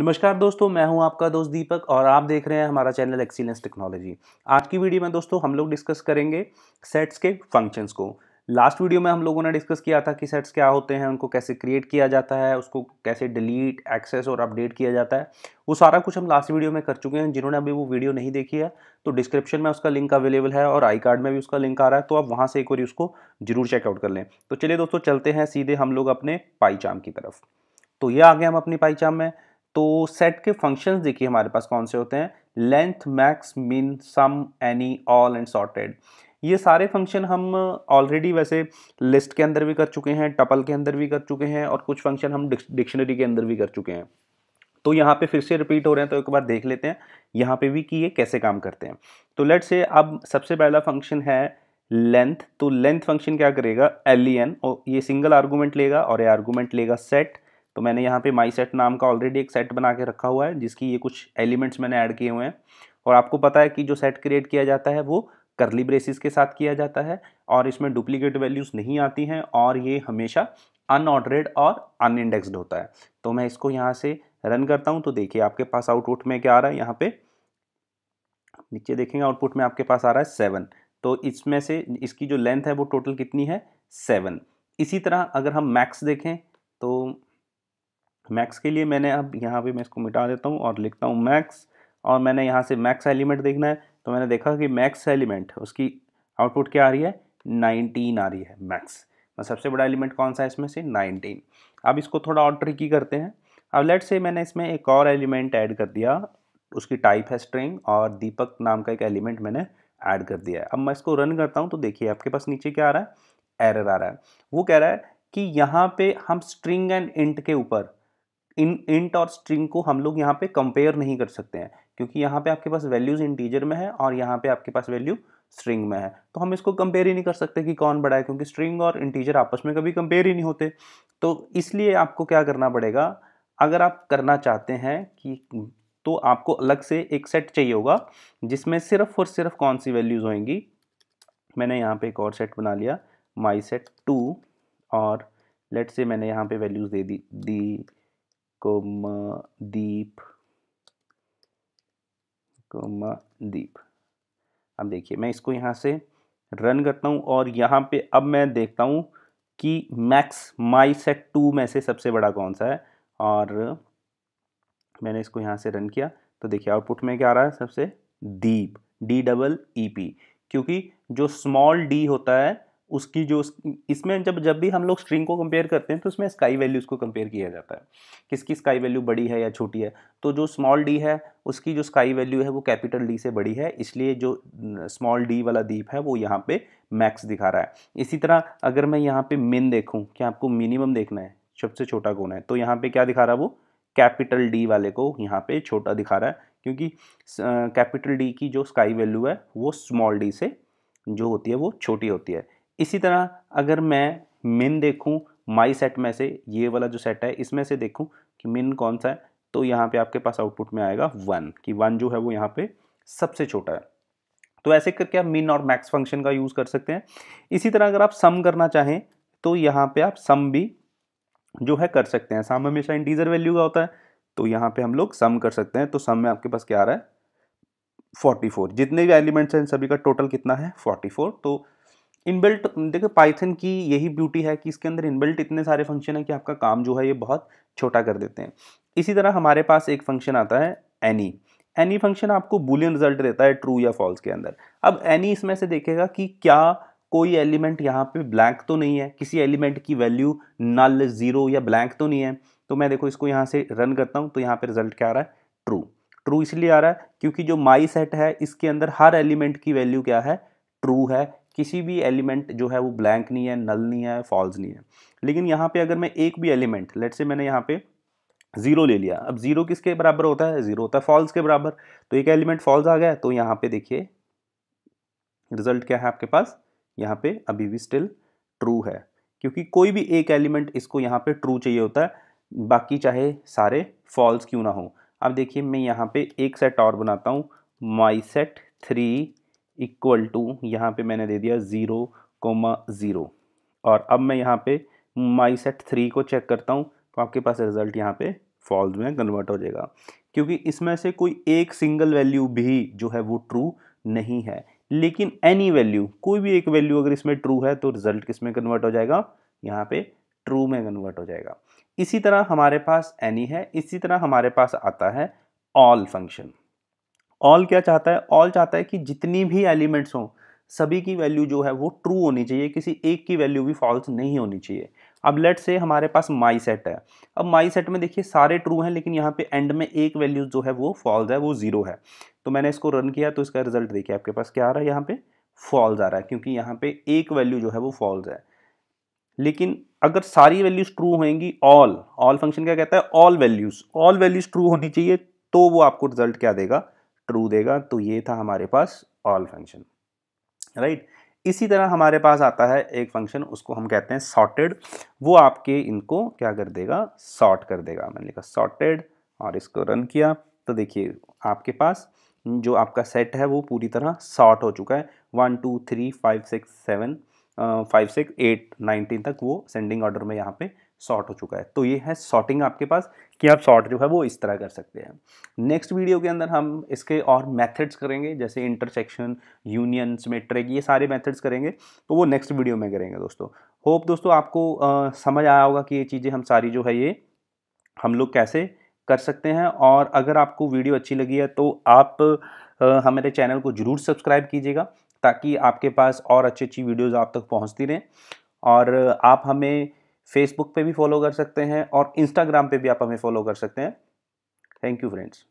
नमस्कार दोस्तों मैं हूं आपका दोस्त दीपक और आप देख रहे हैं हमारा चैनल एक्सीलेंस टेक्नोलॉजी आज की वीडियो में दोस्तों हम लोग डिस्कस करेंगे सेट्स के फंक्शंस को लास्ट वीडियो में हम लोगों ने डिस्कस किया था कि सेट्स क्या होते हैं उनको कैसे क्रिएट किया जाता है उसको कैसे डिलीट एक्सेस और अपडेट किया जाता है वो सारा कुछ हम लास्ट वीडियो में कर चुके हैं जिन्होंने अभी वो वीडियो नहीं देखी है तो डिस्क्रिप्शन में उसका लिंक अवेलेबल है और आई कार्ड में भी उसका लिंक आ रहा है तो आप वहाँ से एक बार उसको जरूर चेकआउट कर लें तो चलिए दोस्तों चलते हैं सीधे हम लोग अपने पाईचाम की तरफ तो ये आ गए हम अपनी पाईचाम में तो सेट के फंक्शंस देखिए हमारे पास कौन से होते हैं length max min sum any all and sorted ये सारे फंक्शन हम ऑलरेडी वैसे लिस्ट के अंदर भी कर चुके हैं टपल के अंदर भी कर चुके हैं और कुछ फंक्शन हम डिक्शनरी के अंदर भी कर चुके हैं तो यहाँ पे फिर से रिपीट हो रहे हैं तो एक बार देख लेते हैं यहाँ पे भी कि ये कैसे काम करते हैं तो लेट से अब सबसे पहला फंक्शन है लेंथ तो लेंथ फंक्शन क्या करेगा एल e और ये सिंगल आर्गूमेंट लेगा और ये आर्गूमेंट लेगा सेट तो मैंने यहाँ पे माई सेट नाम का ऑलरेडी एक सेट बना के रखा हुआ है जिसकी ये कुछ एलिमेंट्स मैंने ऐड किए हुए हैं और आपको पता है कि जो सेट क्रिएट किया जाता है वो करली ब्रेसिस के साथ किया जाता है और इसमें डुप्लीकेट वैल्यूज़ नहीं आती हैं और ये हमेशा अनऑर्डरेड और अनइंडेक्सड होता है तो मैं इसको यहाँ से रन करता हूँ तो देखिए आपके पास आउटपुट में क्या आ रहा है यहाँ पे नीचे देखेंगे आउटपुट में आपके पास आ रहा है सेवन तो इसमें से इसकी जो लेंथ है वो टोटल कितनी है सेवन इसी तरह अगर हम मैक्स देखें तो मैक्स के लिए मैंने अब यहाँ पे मैं इसको मिटा देता हूँ और लिखता हूँ मैक्स और मैंने यहाँ से मैक्स एलिमेंट देखना है तो मैंने देखा कि मैक्स एलिमेंट उसकी आउटपुट क्या आ रही है नाइनटीन आ रही है मैक्स तो सबसे बड़ा एलिमेंट कौन सा है इसमें से नाइनटीन अब इसको थोड़ा और ट्रिकी करते हैं अब लेट से मैंने इसमें एक और एलिमेंट ऐड कर दिया उसकी टाइप है स्ट्रिंग और दीपक नाम का एक एलिमेंट मैंने ऐड कर दिया है अब मैं इसको रन करता हूँ तो देखिए आपके पास नीचे क्या आ रहा है एरर आ रहा है वो कह रहा है कि यहाँ पे हम स्ट्रिंग एंड इंट के ऊपर इन इंट और स्ट्रिंग को हम लोग यहाँ पे कंपेयर नहीं कर सकते हैं क्योंकि यहाँ पे आपके पास वैल्यूज़ इंटीजर में है और यहाँ पे आपके पास वैल्यू स्ट्रिंग में है तो हम इसको कंपेयर ही नहीं कर सकते कि कौन बड़ा है क्योंकि स्ट्रिंग और इंटीजर आपस में कभी कंपेयर ही नहीं होते तो इसलिए आपको क्या करना पड़ेगा अगर आप करना चाहते हैं कि तो आपको अलग से एक सेट चाहिए होगा जिसमें सिर्फ और सिर्फ कौन सी वैल्यूज़ होंगी मैंने यहाँ पे एक और सेट बना लिया माई सेट टू और लेट से मैंने यहाँ पे वैल्यूज़ दे दी दी comma दीप comma दीप अब देखिए मैं इसको यहाँ से रन करता हूँ और यहाँ पे अब मैं देखता हूँ कि मैक्स माई सेट टू में से सबसे बड़ा कौन सा है और मैंने इसको यहाँ से रन किया तो देखिए आउटपुट में क्या आ रहा है सबसे deep D double E P क्योंकि जो स्मॉल डी होता है उसकी जो इसमें जब जब भी हम लोग स्ट्रिंग को कंपेयर करते हैं तो उसमें स्काई वैल्यूज़ को कंपेयर किया जाता है किसकी स्काई वैल्यू बड़ी है या छोटी है तो जो स्मॉल डी है उसकी जो स्काई वैल्यू है वो कैपिटल डी से बड़ी है इसलिए जो स्मॉल डी वाला दीप है वो यहाँ पे मैक्स दिखा रहा है इसी तरह अगर मैं यहाँ पे मिन देखूँ कि आपको मिनिमम देखना है सबसे छोटा कौन है तो यहाँ पे क्या दिखा रहा है वो कैपिटल डी वाले को यहाँ पे छोटा दिखा रहा है क्योंकि कैपिटल डी की जो स्काई वैल्यू है वो स्मॉल डी से जो होती है वो छोटी होती है इसी तरह अगर मैं मिन देखूँ माई सेट में से ये वाला जो सेट है इसमें से देखूँ कि मिन कौन सा है तो यहाँ पे आपके पास आउटपुट में आएगा वन कि वन जो है वो यहाँ पे सबसे छोटा है तो ऐसे करके आप मिन और मैक्स फंक्शन का यूज़ कर सकते हैं इसी तरह अगर आप सम करना चाहें तो यहाँ पे आप सम भी जो है कर सकते हैं सम हमेशा इंटीजर वैल्यू का होता है तो यहाँ पे हम लोग सम कर सकते हैं तो सम में आपके पास क्या आ रहा है 44 जितने भी एलिमेंट्स हैं सभी का टोटल कितना है 44 तो इनबिल्ट देखो पाइथन की यही ब्यूटी है कि इसके अंदर इनबिल्ट इतने सारे फंक्शन हैं कि आपका काम जो है ये बहुत छोटा कर देते हैं इसी तरह हमारे पास एक फंक्शन आता है एनी एनी फंक्शन आपको बुलियन रिजल्ट देता है ट्रू या फॉल्स के अंदर अब एनी इसमें से देखेगा कि क्या कोई एलिमेंट यहाँ पे ब्लैंक तो नहीं है किसी एलिमेंट की वैल्यू नल ज़ीरो या ब्लैंक तो नहीं है तो मैं देखो इसको यहाँ से रन करता हूँ तो यहाँ पे रिजल्ट क्या आ रहा है ट्रू ट्रू इसलिए आ रहा है क्योंकि जो माई सेट है इसके अंदर हर एलिमेंट की वैल्यू क्या है ट्रू है किसी भी एलिमेंट जो है वो ब्लैंक नहीं है नल नहीं है फॉल्स नहीं है लेकिन यहाँ पे अगर मैं एक भी एलिमेंट लेट से मैंने यहाँ पे ज़ीरो ले लिया अब ज़ीरो किसके बराबर होता है ज़ीरो होता है फॉल्स के बराबर तो एक एलिमेंट फॉल्स आ गया तो यहाँ पे देखिए रिजल्ट क्या है आपके पास यहाँ पे अभी भी स्टिल ट्रू है क्योंकि कोई भी एक एलिमेंट इसको यहाँ पे ट्रू चाहिए होता है बाकी चाहे सारे फॉल्स क्यों ना हो अब देखिए मैं यहाँ पे एक सेट और बनाता हूँ my set three equal to यहाँ पे मैंने दे दिया ज़ीरो कोमा ज़ीरो और अब मैं यहाँ पे माई सेट थ्री को चेक करता हूँ तो आपके पास रिज़ल्ट यहाँ पे फॉल्स में कन्वर्ट हो जाएगा क्योंकि इसमें से कोई एक सिंगल वैल्यू भी जो है वो ट्रू नहीं है लेकिन एनी वैल्यू कोई भी एक वैल्यू अगर इसमें ट्रू है तो रिज़ल्ट किस में कन्वर्ट हो जाएगा यहाँ पे ट्रू में कन्वर्ट हो जाएगा इसी तरह हमारे पास एनी है इसी तरह हमारे पास आता है ऑल फंक्शन ऑल क्या चाहता है ऑल चाहता है कि जितनी भी एलिमेंट्स हों सभी की वैल्यू जो है वो ट्रू होनी चाहिए किसी एक की वैल्यू भी फॉल्स नहीं होनी चाहिए अब लेट से हमारे पास माई सेट है अब माई सेट में देखिए सारे ट्रू हैं लेकिन यहाँ पे एंड में एक वैल्यू जो है वो फॉल्स है वो ज़ीरो है तो मैंने इसको रन किया तो इसका रिजल्ट देखिए आपके पास क्या आ रहा है यहाँ पे फॉल्स आ रहा है क्योंकि यहाँ पे एक वैल्यू जो है वो फॉल्स है लेकिन अगर सारी वैल्यूज़ ट्रू होंगी ऑल ऑल फंक्शन क्या कहता है all values all values true होनी चाहिए तो वो आपको रिजल्ट क्या देगा ट्रू देगा तो ये था हमारे पास ऑल फंक्शन राइट इसी तरह हमारे पास आता है एक फंक्शन उसको हम कहते हैं सॉर्टेड वो आपके इनको क्या कर देगा सॉर्ट कर देगा मैंने लिखा सॉर्टेड और इसको रन किया तो देखिए आपके पास जो आपका सेट है वो पूरी तरह सॉर्ट हो चुका है one two three five six seven five six eight nineteen तक वो सेंडिंग ऑर्डर में यहाँ पे शॉर्ट हो चुका है तो ये है शॉर्टिंग आपके पास कि आप शॉर्ट जो है वो इस तरह कर सकते हैं नेक्स्ट वीडियो के अंदर हम इसके और मेथड्स करेंगे जैसे इंटरसेक्शन यूनियन मेट्रिक ये सारे मेथड्स करेंगे तो वो नेक्स्ट वीडियो में करेंगे दोस्तों होप दोस्तों आपको आ, समझ आया होगा कि ये चीज़ें हम सारी जो है ये हम लोग कैसे कर सकते हैं और अगर आपको वीडियो अच्छी लगी है तो आप आ, हमारे चैनल को ज़रूर सब्सक्राइब कीजिएगा ताकि आपके पास और अच्छी अच्छी वीडियोज़ आप तक पहुँचती रहें और आप हमें फेसबुक पे भी फॉलो कर सकते हैं और इंस्टाग्राम पे भी आप हमें फॉलो कर सकते हैं थैंक यू फ्रेंड्स